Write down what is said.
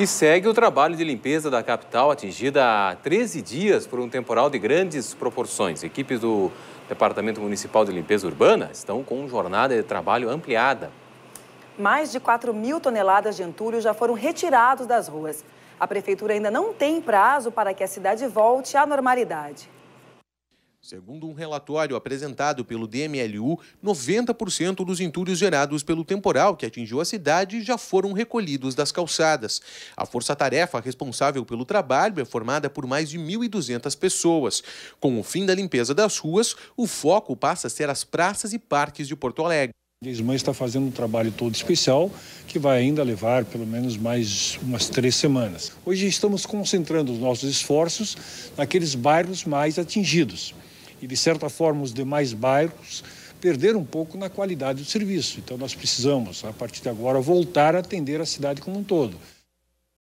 E segue o trabalho de limpeza da capital, atingida há 13 dias por um temporal de grandes proporções. Equipes do Departamento Municipal de Limpeza Urbana estão com jornada de trabalho ampliada. Mais de 4 mil toneladas de entulho já foram retirados das ruas. A prefeitura ainda não tem prazo para que a cidade volte à normalidade. Segundo um relatório apresentado pelo DMLU, 90% dos entulhos gerados pelo temporal que atingiu a cidade já foram recolhidos das calçadas. A força-tarefa responsável pelo trabalho é formada por mais de 1.200 pessoas. Com o fim da limpeza das ruas, o foco passa a ser as praças e parques de Porto Alegre. A está fazendo um trabalho todo especial que vai ainda levar pelo menos mais umas três semanas. Hoje estamos concentrando os nossos esforços naqueles bairros mais atingidos e, de certa forma, os demais bairros perderam um pouco na qualidade do serviço. Então, nós precisamos, a partir de agora, voltar a atender a cidade como um todo.